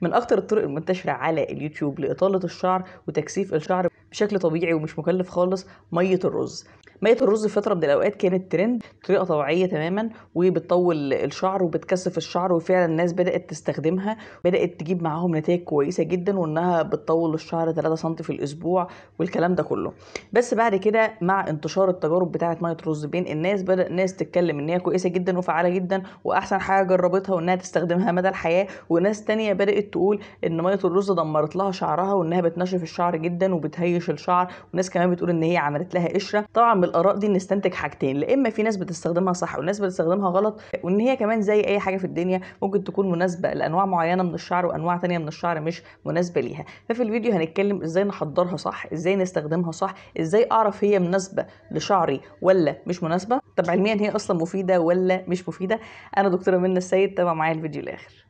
من اكتر الطرق المنتشرة على اليوتيوب لإطالة الشعر وتكثيف الشعر بشكل طبيعي ومش مكلف خالص ميه الرز ميه الرز في فتره من الاوقات كانت ترند طريقه طبيعيه تماما وبتطول الشعر وبتكثف الشعر وفعلا الناس بدات تستخدمها بدات تجيب معاهم نتائج كويسه جدا وانها بتطول الشعر 3 سم في الاسبوع والكلام ده كله بس بعد كده مع انتشار التجارب بتاعه ميه الرز بين الناس بدا الناس تتكلم ان هي كويسه جدا وفعاله جدا واحسن حاجه جربتها وانها تستخدمها مدى الحياه وناس تانية بدات تقول ان ميه الرز دمرت لها شعرها وانها بتنشف الشعر جدا وبتهيش وشوش الشعر وناس كمان بتقول ان هي عملت لها قشره طبعا بالاراء دي نستنتج حاجتين لا اما في ناس بتستخدمها صح وناس بتستخدمها غلط وان هي كمان زي اي حاجه في الدنيا ممكن تكون مناسبه لانواع معينه من الشعر وانواع تانية من الشعر مش مناسبه ليها ففي الفيديو هنتكلم ازاي نحضرها صح ازاي نستخدمها صح ازاي اعرف هي مناسبه لشعري ولا مش مناسبه طب علميا هي اصلا مفيده ولا مش مفيده انا دكتوره منى السيد تابع معايا الفيديو الاخر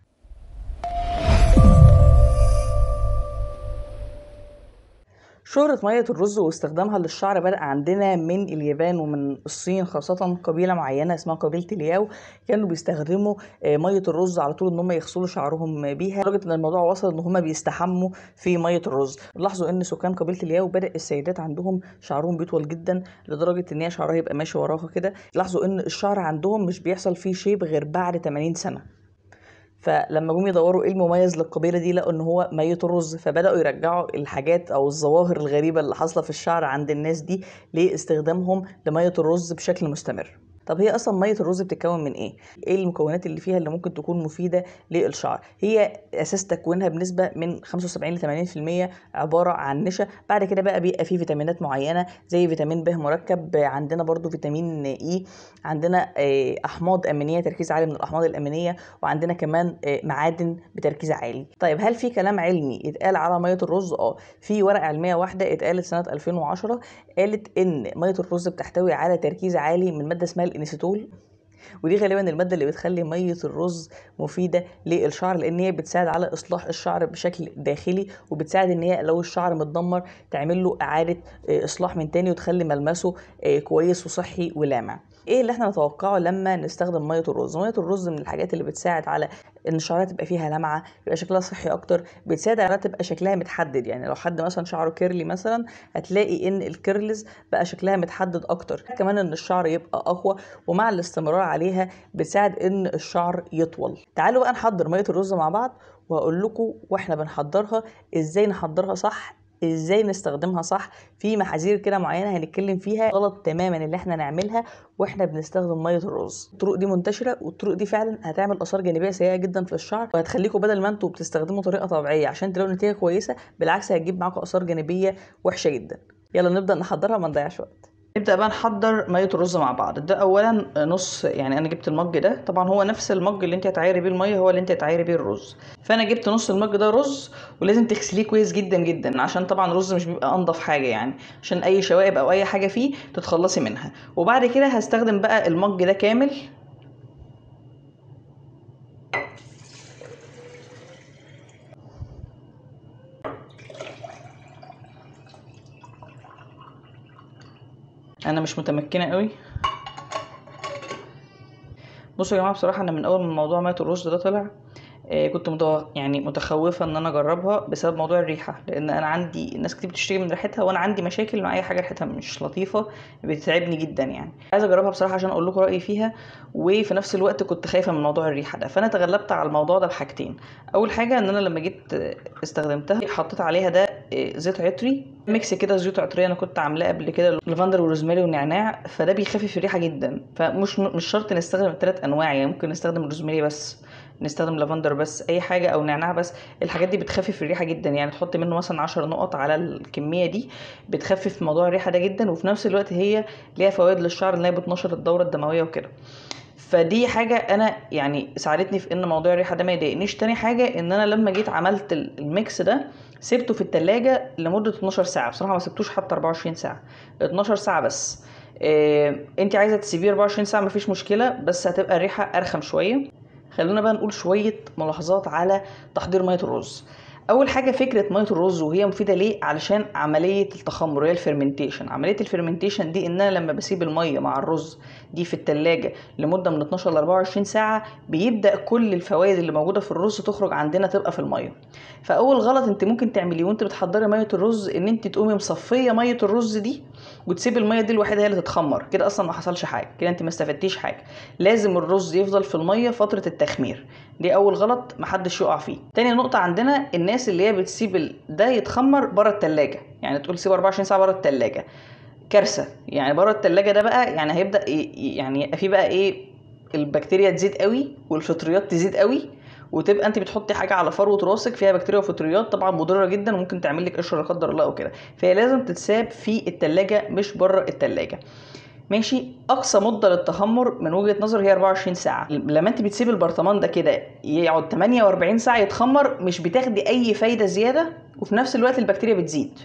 شهرة مية الرز واستخدامها للشعر بدأ عندنا من اليابان ومن الصين خاصة قبيلة معينة اسمها قبيلة الياو كانوا بيستخدموا آه، مية الرز على طول ان هم يغسلوا شعرهم بيها لدرجة ان الموضوع وصل ان هم بيستحموا في مية الرز لاحظوا ان سكان قبيلة الياو بدأ السيدات عندهم شعرهم بيطول جدا لدرجة ان هي شعرها يبقى ماشي وراها كده لاحظوا ان الشعر عندهم مش بيحصل فيه شيب غير بعد 80 سنة فلما جم يدوروا ايه المميز للقبيله دي لقوا ان هو ميت الرز فبداوا يرجعوا الحاجات او الظواهر الغريبه اللي حاصله في الشعر عند الناس دي لاستخدامهم لميه الرز بشكل مستمر طب هي اصلا ميه الرز بتتكون من ايه ايه المكونات اللي فيها اللي ممكن تكون مفيده للشعر هي اساس تكوينها بنسبه من 75 ل 80% عباره عن نشا بعد كده بقى بيبقى فيه فيتامينات معينه زي فيتامين ب مركب عندنا برضو فيتامين اي عندنا آه، احماض امينيه تركيز عالي من الاحماض الامينيه وعندنا كمان آه، معادن بتركيز عالي طيب هل في كلام علمي اتقال على ميه الرز اه في ورقه علميه واحده اتقالت سنه 2010 قالت ان ميه الرز بتحتوي على تركيز عالي من ماده اسمها الانستول ودي غالبا المادة اللي بتخلي مية الرز مفيدة للشعر لأن هي بتساعد على إصلاح الشعر بشكل داخلي وبتساعد إن هي لو الشعر متدمر تعمل له إعادة آه، إصلاح من تاني وتخلي ملمسه آه، كويس وصحي ولامع. ايه اللي احنا نتوقعه لما نستخدم ميه الرز ميه الرز من الحاجات اللي بتساعد على ان الشعريه تبقى فيها لمعه يبقى شكلها صحي اكتر بتساعد على تبقى شكلها متحدد يعني لو حد مثلا شعره كيرلي مثلا هتلاقي ان الكيرلز بقى شكلها متحدد اكتر كمان ان الشعر يبقى اقوى ومع الاستمرار عليها بتساعد ان الشعر يطول تعالوا بقى نحضر ميه الرز مع بعض وهقول لكم واحنا بنحضرها ازاي نحضرها صح ازاي نستخدمها صح في محاذير كده معينه هنتكلم فيها غلط تماما اللي احنا نعملها واحنا بنستخدم ميه الرز الطرق دي منتشره والطرق دي فعلا هتعمل اثار جانبيه سيئه جدا في الشعر وهتخليكم بدل ما انتوا بتستخدموا طريقه طبيعيه عشان تلاقوا نتيجه كويسه بالعكس هتجيب معاكم اثار جانبيه وحشه جدا يلا نبدا نحضرها ما نضيعش وقت نبدا بقى نحضر ميه الرز مع بعض ده اولا نص يعني انا جبت المج ده طبعا هو نفس المج اللي انت هتعايري بيه الميه هو اللي انت هتعايري بيه الرز فانا جبت نص المج ده رز ولازم تغسليه كويس جدا جدا عشان طبعا الرز مش بيبقى انضف حاجه يعني عشان اي شوائب او اي حاجه فيه تتخلصي منها وبعد كده هستخدم بقى المج ده كامل انا مش متمكنه قوي بصوا يا جماعه بصراحه انا من اول ما موضوع ميه الرشد ده طلع آه كنت يعني متخوفه ان انا اجربها بسبب موضوع الريحه لان انا عندي ناس كتير بتشتكي من ريحتها وانا عندي مشاكل مع اي حاجه ريحتها مش لطيفه بتتعبني جدا يعني عايز اجربها بصراحه عشان اقول لكم رايي فيها وفي نفس الوقت كنت خايفه من موضوع الريحه ده فانا تغلبت على الموضوع ده بحاجتين اول حاجه ان انا لما جيت استخدمتها حطيت عليها ده إيه، زيت عطري ميكس كده زيوت عطريه انا كنت عاملاه قبل كده لافندر وروزماري ونعناع فده بيخفف الريحه جدا فمش مش شرط نستخدم الثلاث انواع يعني ممكن نستخدم الروزماري بس نستخدم لافندر بس اي حاجه او نعناع بس الحاجات دي بتخفف الريحه جدا يعني تحط منه مثلا 10 نقط على الكميه دي بتخفف موضوع الريحه ده جدا وفي نفس الوقت هي ليها فوائد للشعر ان هي بتنشط الدوره الدمويه وكده فدي حاجة أنا يعني ساعدتني في إن موضوع الريحة ده ما يضايقنيش تاني حاجة إن أنا لما جيت عملت الميكس ده سبته في التلاجة لمدة 12 ساعة بصراحة ما سبتوش حتى 24 ساعة 12 ساعة بس إيه انت عايزه تسيبيه 24 ساعه مفيش مشكله بس هتبقى الريحه ارخم شويه خلونا بقى نقول شويه ملاحظات على تحضير ميه الرز اول حاجه فكره ميه الرز وهي مفيده ليه علشان عمليه التخمر هي الفرمنتيشن عمليه الفرمنتيشن دي ان انا لما بسيب الميه مع الرز دي في التلاجة لمده من 12 ل 24 ساعه بيبدا كل الفوائد اللي موجوده في الرز تخرج عندنا تبقى في الميه فاول غلط انت ممكن تعمليه وانت بتحضري ميه الرز ان انت تقومي مصفيه ميه الرز دي وتسيب الميه دي الوحيده هي اللي تتخمر كده اصلا ما حصلش حاجه كده انت ما استفدتيش حاجه لازم الرز يفضل في الميه فتره التخمير دي اول غلط محدش يقع فيه تاني نقطه عندنا الناس اللي هي بتسيب ده يتخمر بره التلاجة يعني تقول سيب 24 ساعه بره التلاجة كارثه يعني بره التلاجة ده بقى يعني هيبدا يعني في بقى ايه البكتيريا تزيد قوي والفطريات تزيد قوي وتبقى انت بتحطي حاجه على فروه راسك فيها بكتيريا وفطريات طبعا مضره جدا وممكن تعمل لك قشره لا قدر الله او كده فهي لازم تتساب في التلاجة مش بره التلاجة ماشي اقصى مده للتخمر من وجهه نظر هي 24 ساعه لما انت بتسيب البرطمان ده كده يقعد 48 ساعه يتخمر مش بتاخدي اي فايده زياده وفي نفس الوقت البكتيريا بتزيد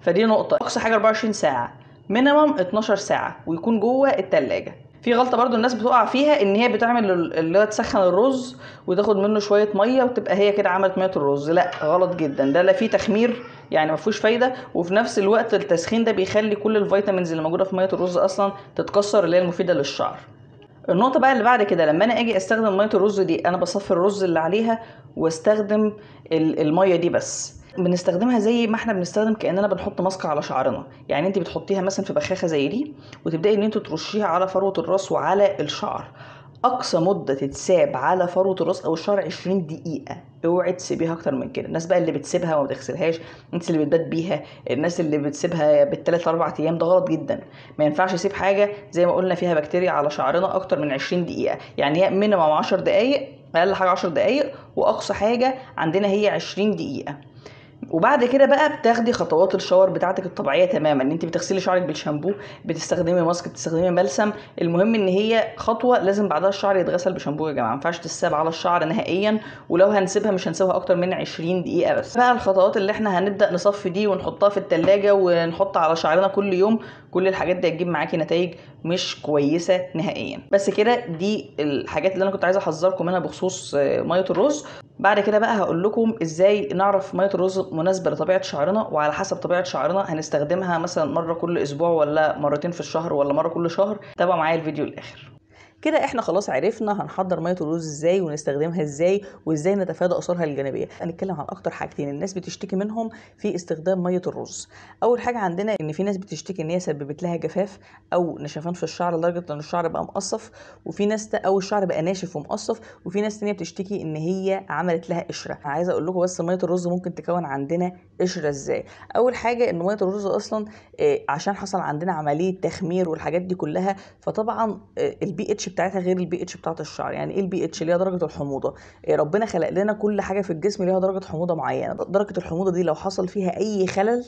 فدي نقطه اقصى حاجه 24 ساعه مينيمم 12 ساعه ويكون جوه التلاجة في غلطه برضو الناس بتقع فيها ان هي بتعمل اللي هو تسخن الرز وتاخد منه شويه ميه وتبقى هي كده عملت ميه الرز لا غلط جدا ده لا فيه تخمير يعني ما فيهوش فايده وفي نفس الوقت التسخين ده بيخلي كل الفيتامينز اللي موجوده في ميه الرز اصلا تتكسر اللي هي المفيده للشعر النقطه بقى اللي بعد كده لما انا اجي استخدم ميه الرز دي انا بصفي الرز اللي عليها واستخدم الميه دي بس بنستخدمها زي ما احنا بنستخدم كاننا بنحط ماسك على شعرنا يعني انت بتحطيها مثلا في بخاخه زي دي وتبداي ان انت ترشيها على فروه الراس وعلى الشعر اقصى مده تتساب على فروه الراس او الشعر 20 دقيقه اوعي تسيبيها اكتر من كده الناس بقى اللي بتسيبها وما بتغسلهاش الناس اللي بتبات بيها الناس اللي بتسيبها بالثلاث اربع ايام ده غلط جدا ما ينفعش اسيب حاجه زي ما قلنا فيها بكتيريا على شعرنا اكتر من 20 دقيقه يعني هي مينيمم 10 دقائق اقل حاجه 10 دقائق واقصى حاجه عندنا هي 20 دقيقه وبعد كده بقى بتاخدي خطوات الشاور بتاعتك الطبيعيه تماما ان انت بتغسلي شعرك بالشامبو بتستخدمي ماسك بتستخدمي بلسم المهم ان هي خطوه لازم بعدها الشعر يتغسل بشامبو يا جماعه ما ينفعش تساب على الشعر نهائيا ولو هنسيبها مش هنسيبها اكتر من 20 دقيقه بس بقى الخطوات اللي احنا هنبدا نصفي دي ونحطها في التلاجة ونحط على شعرنا كل يوم كل الحاجات دي هتجيب معاكي نتائج مش كويسه نهائيا بس كده دي الحاجات اللي انا كنت عايزه احذركم منها بخصوص آه، ميه الرز بعد كده بقى هقول لكم ازاي نعرف ميه الرز مناسبه لطبيعه شعرنا وعلى حسب طبيعه شعرنا هنستخدمها مثلا مره كل اسبوع ولا مرتين في الشهر ولا مره كل شهر تابعوا معايا الفيديو الاخر كده احنا خلاص عرفنا هنحضر ميه الرز ازاي ونستخدمها ازاي وازاي نتفادى اثارها الجانبيه هنتكلم عن اكتر حاجتين الناس بتشتكي منهم في استخدام ميه الرز اول حاجه عندنا ان في ناس بتشتكي ان هي سببت لها جفاف او نشفان في الشعر لدرجه ان الشعر بقى مقصف وفي ناس او الشعر بقى ناشف ومقصف وفي ناس تانية بتشتكي ان هي عملت لها قشره عايزه اقول لكم بس ميه الرز ممكن تكون عندنا قشره ازاي اول حاجه ان ميه الرز اصلا آه، عشان حصل عندنا عمليه تخمير والحاجات دي كلها فطبعا آه، البي اتش بتاعتها غير البي اتش بتاعت الشعر يعني ايه البي اتش اللي هي درجه الحموضه إيه، ربنا خلق لنا كل حاجه في الجسم ليها درجه حموضه معينه درجه الحموضه دي لو حصل فيها اي خلل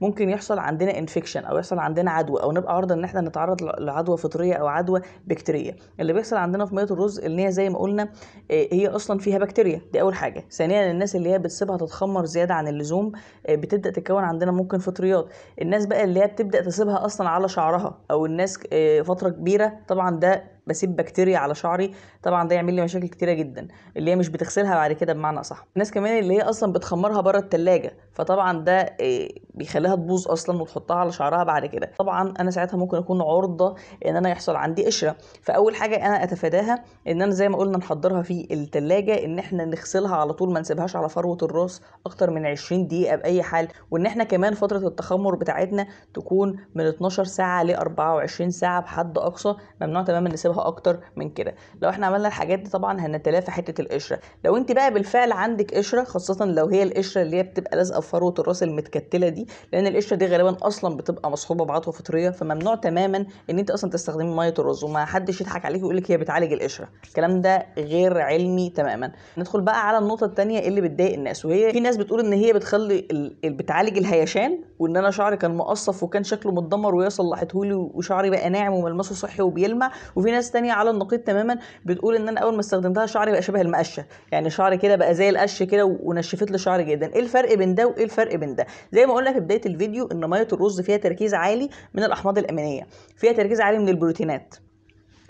ممكن يحصل عندنا انفكشن او يحصل عندنا عدوى او نبقى عرضه ان احنا نتعرض لعدوى فطريه او عدوى بكتيريه اللي بيحصل عندنا في ميه الرز ان هي زي ما قلنا إيه، هي اصلا فيها بكتيريا دي اول حاجه ثانيا الناس اللي هي بتسيبها تتخمر زياده عن اللزوم إيه، بتبدا تتكون عندنا ممكن فطريات الناس بقى اللي هي بتبدا تسيبها اصلا على شعرها او الناس فتره كبيره طبعا ده بسيب بكتيريا على شعري طبعا ده يعمل لي مشاكل كتيره جدا اللي هي مش بتغسلها بعد كده بمعنى اصح الناس كمان اللي هي اصلا بتخمرها بره التلاجة فطبعا ده آه، بيخليها تبوظ اصلا وتحطها على شعرها بعد كده طبعا انا ساعتها ممكن اكون عرضه ان انا يحصل عندي قشره فاول حاجه انا اتفاداها ان انا زي ما قلنا نحضرها في التلاجة ان احنا نغسلها على طول ما نسيبهاش على فروه الراس اكتر من 20 دقيقه باي حال وان احنا كمان فتره التخمر بتاعتنا تكون من 12 ساعه ل 24 ساعه بحد اقصى ممنوع تماما نسيبها اكتر من كده لو احنا عملنا الحاجات دي طبعا هنتلافى حته القشره لو انت بقى بالفعل عندك قشره خاصه لو هي القشره اللي هي بتبقى لازقه في فروه الراس المتكتله دي لان القشره دي غالبا اصلا بتبقى مصحوبه بعضوه فطريه فممنوع تماما ان انت اصلا تستخدمي ميه الرز وما حدش يضحك عليك ويقول لك هي بتعالج القشره الكلام ده غير علمي تماما ندخل بقى على النقطه الثانيه اللي بتضايق الناس وهي في ناس بتقول ان هي بتخلي ال... بتعالج الهيشان وان انا شعري كان مقصف وكان شكله متدمر وهي صلحتهولي وشعري بقى ناعم وملمسه صحي وبيلمع وفي ناس تانية على النقيض تماما بتقول ان انا اول ما استخدمتها شعري بقى شبه المقشه يعني شعري كده بقى زي القش كده ونشفت لي شعري جدا ايه الفرق بين ده وايه الفرق بين ده زي ما قلنا في بدايه الفيديو ان ميه الرز فيها تركيز عالي من الاحماض الامينيه فيها تركيز عالي من البروتينات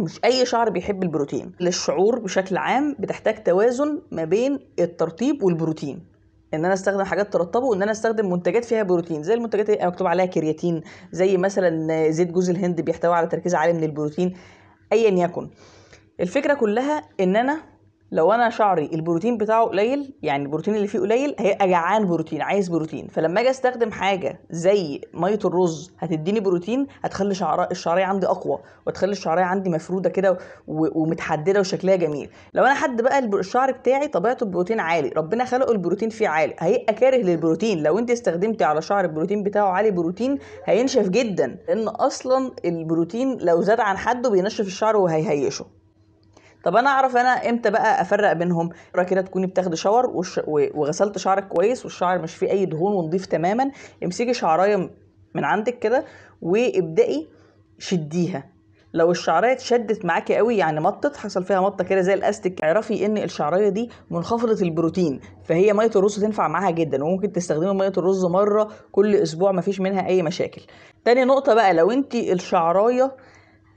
مش اي شعر بيحب البروتين للشعور بشكل عام بتحتاج توازن ما بين الترطيب والبروتين ان انا استخدم حاجات ترطبه وان انا استخدم منتجات فيها بروتين زي المنتجات اللي مكتوب عليها كرياتين زي مثلا زيت جوز الهند بيحتوي على تركيز عالي من البروتين ايا يكن الفكره كلها ان انا لو انا شعري البروتين بتاعه قليل يعني البروتين اللي فيه قليل هيبقى جعان بروتين عايز بروتين فلما اجي استخدم حاجه زي ميه الرز هتديني بروتين هتخلي شعر الشعريه عندي اقوى وتخلي الشعريه عندي مفروده كده ومتحدده وشكلها جميل لو انا حد بقى الشعر بتاعي طبيعته البروتين عالي ربنا خلقه البروتين فيه عالي هيبقى كاره للبروتين لو انت استخدمتي على شعر البروتين بتاعه عالي بروتين هينشف جدا لان اصلا البروتين لو زاد عن حده بينشف الشعر وهيهيشه طب انا اعرف انا امتى بقى افرق بينهم كده تكوني بتاخدي شاور وش... وغسلت شعرك كويس والشعر مش فيه اي دهون ونضيف تماما امسكي شعرايه من عندك كده وابدأي شديها لو الشعرايه اتشدت معاكي قوي يعني مطت حصل فيها مطه كده زي الاستك اعرفي ان الشعرايه دي منخفضه البروتين فهي ميه الرز تنفع معاها جدا وممكن تستخدمي ميه الرز مره كل اسبوع مفيش منها اي مشاكل تاني نقطه بقى لو انت الشعرايه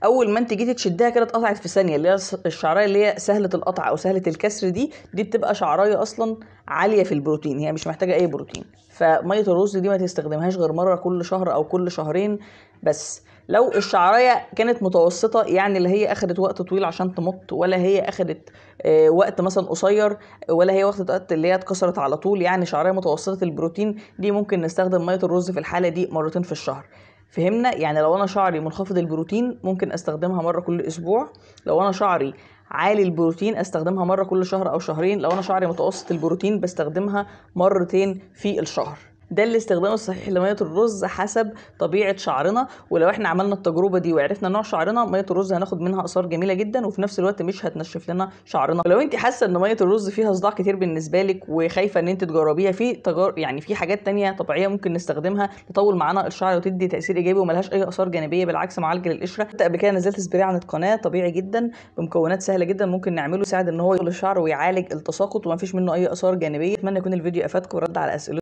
اول ما انت جيتي تشدها كده اتقطعت في ثانيه اللي هي الشعرايه اللي هي سهله القطع او سهله الكسر دي دي بتبقى شعرايه اصلا عاليه في البروتين هي مش محتاجه اي بروتين فميه الرز دي ما تستخدمهاش غير مره كل شهر او كل شهرين بس لو الشعرايه كانت متوسطه يعني اللي هي اخدت وقت طويل عشان تمط ولا هي اخدت آه، وقت مثلا قصير ولا هي واخدت وقت اللي هي اتكسرت على طول يعني شعرايه متوسطه البروتين دي ممكن نستخدم ميه الرز في الحاله دي مرتين في الشهر فهمنا يعني لو انا شعري منخفض البروتين ممكن استخدمها مره كل اسبوع لو انا شعري عالي البروتين استخدمها مره كل شهر او شهرين لو انا شعري متوسط البروتين بستخدمها مرتين في الشهر ده الاستخدام الصحيح لميه الرز حسب طبيعه شعرنا ولو احنا عملنا التجربه دي وعرفنا نوع شعرنا ميه الرز هناخد منها اثار جميله جدا وفي نفس الوقت مش هتنشف لنا شعرنا ولو انت حاسه ان ميه الرز فيها صداع كتير بالنسبه لك وخايفه ان انت تجربيها في تجار... يعني في حاجات تانية طبيعيه ممكن نستخدمها تطول معانا الشعر وتدي تاثير ايجابي وملهاش اي اثار جانبيه بالعكس معالجه للقشره انت قبل كده نزلت سبراي عن القناه طبيعي جدا بمكونات سهله جدا ممكن نعمله يساعد ان هو يطول الشعر ويعالج التساقط ومفيش منه اي اثار جانبيه اتمنى يكون الفيديو افادكم ورد على اسئله